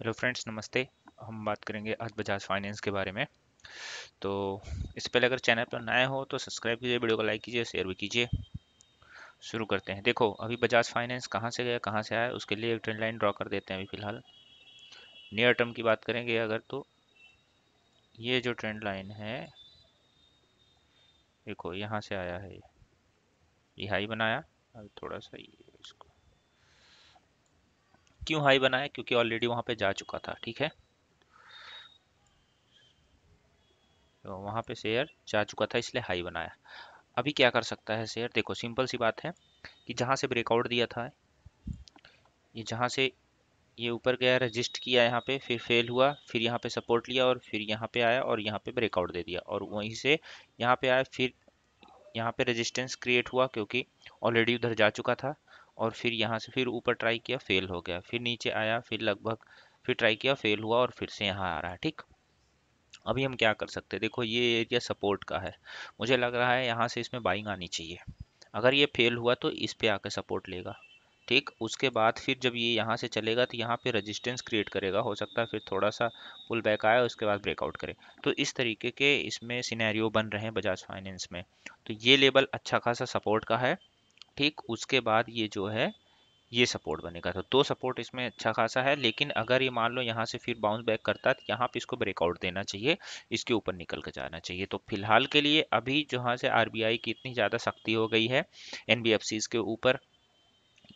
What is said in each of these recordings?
hello friends नमस्ते हम बात करेंगे आज बजाज फाइनेंस के बारे में तो इससे पहले अगर चैनल पर नए हो तो सब्सक्राइब कीजिए वीडियो को लाइक कीजिए शेयर भी कीजिए शुरू करते हैं देखो अभी बजाज फाइनेंस कहाँ से गया कहाँ से आया उसके लिए एक ट्रेंड लाइन ड्रॉ कर देते हैं अभी फिलहाल नियर टर्म की बात करेंगे अगर तो ये जो ट्रेंड लाइन है देखो यहाँ से आया है ये हाई बनाया अभी थोड़ा सा ये क्यों हाई बनाया क्योंकि ऑलरेडी वहां पे जा चुका था ठीक है तो वहां पे शेयर जा चुका था इसलिए हाई बनाया अभी क्या कर सकता है शेयर देखो सिंपल सी बात है कि जहां से ब्रेकआउट दिया था ये जहां से ये ऊपर गया रजिस्ट किया यहाँ पे फिर फेल हुआ फिर यहाँ पे सपोर्ट लिया और फिर यहाँ पे आया और यहाँ पे ब्रेकआउट दे दिया और वहीं से यहाँ पे आया फिर यहाँ पे रेजिस्टेंस क्रिएट हुआ क्योंकि ऑलरेडी उधर जा चुका था और फिर यहाँ से फिर ऊपर ट्राई किया फेल हो गया फिर नीचे आया फिर लगभग फिर ट्राई किया फेल हुआ और फिर से यहाँ आ रहा है ठीक अभी हम क्या कर सकते हैं देखो ये एरिया सपोर्ट का है मुझे लग रहा है यहाँ से इसमें बाइंग आनी चाहिए अगर ये फेल हुआ तो इस पर आकर सपोर्ट लेगा ठीक उसके बाद फिर जब ये यहाँ से चलेगा तो यहाँ पे रेजिस्टेंस क्रिएट करेगा हो सकता है फिर थोड़ा सा पुल बैक आए उसके बाद ब्रेकआउट करे तो इस तरीके के इसमें सिनेरियो बन रहे हैं बजाज फाइनेंस में तो ये लेवल अच्छा खासा सपोर्ट का है ठीक उसके बाद ये जो है ये सपोर्ट बनेगा तो दो सपोर्ट इसमें अच्छा खासा है लेकिन अगर ये मान लो यहाँ से फिर बाउंस बैक करता है तो यहाँ पे इसको ब्रेकआउट देना चाहिए इसके ऊपर निकल कर जाना चाहिए तो फिलहाल के लिए अभी जहाँ से आरबीआई की इतनी ज़्यादा सख्ती हो गई है एन के ऊपर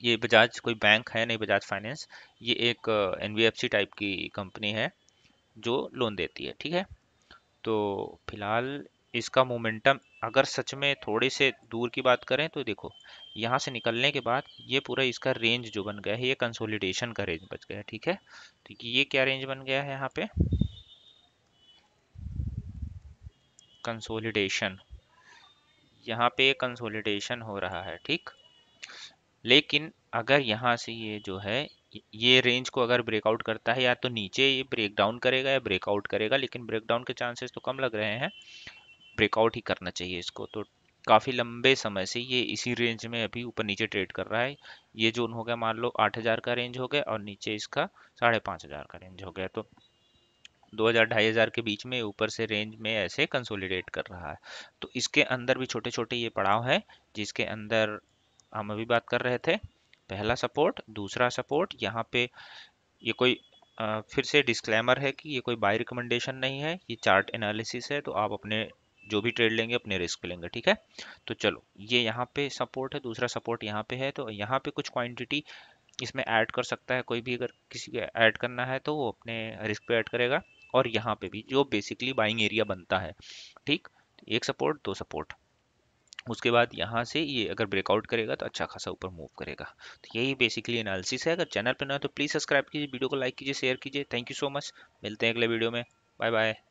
ये बजाज कोई बैंक है नहीं बजाज फाइनेंस ये एक एन टाइप की कंपनी है जो लोन देती है ठीक है तो फिलहाल इसका मोमेंटम अगर सच में थोड़े से दूर की बात करें तो देखो यहाँ से निकलने के बाद ये पूरा इसका रेंज जो बन गया है ये कंसोलिडेशन का रेंज बच गया है ठीक है तो ये क्या रेंज बन गया है यहाँ पे कंसोलिडेशन यहाँ पे कंसोलिडेशन हो रहा है ठीक लेकिन अगर यहाँ से ये जो है ये रेंज को अगर ब्रेकआउट करता है या तो नीचे ये ब्रेकडाउन करेगा या ब्रेकआउट करेगा लेकिन ब्रेकडाउन के चांसेस तो कम लग रहे हैं ब्रेकआउट ही करना चाहिए इसको तो काफ़ी लंबे समय से ये इसी रेंज में अभी ऊपर नीचे ट्रेड कर रहा है ये जोन हो गया मान लो आठ हज़ार का रेंज हो गया और नीचे इसका साढ़े पाँच हज़ार का रेंज हो गया तो दो हज़ार ढाई हज़ार के बीच में ऊपर से रेंज में ऐसे कंसोलिडेट कर रहा है तो इसके अंदर भी छोटे छोटे ये पड़ाव हैं जिसके अंदर हम अभी बात कर रहे थे पहला सपोर्ट दूसरा सपोर्ट यहाँ पे ये कोई फिर से डिस्क्लेमर है कि ये कोई बाय रिकमेंडेशन नहीं है ये चार्ट एनालिसिस है तो आप अपने जो भी ट्रेड लेंगे अपने रिस्क पे लेंगे ठीक है तो चलो ये यहाँ पे सपोर्ट है दूसरा सपोर्ट यहाँ पे है तो यहाँ पे कुछ क्वांटिटी इसमें ऐड कर सकता है कोई भी अगर किसी को ऐड करना है तो वो अपने रिस्क पे ऐड करेगा और यहाँ पे भी जो बेसिकली बाइंग एरिया बनता है ठीक एक सपोर्ट दो सपोर्ट उसके बाद यहाँ से ये अगर ब्रेकआउट करेगा तो अच्छा खासा ऊपर मूव करेगा तो यही बेसिकली एनालिसिस है अगर चैनल पर ना तो प्लीज़ सब्सक्राइब कीजिए वीडियो को लाइक कीजिए शेयर कीजिए थैंक यू सो मच मिलते हैं अगले वीडियो में बाय बाय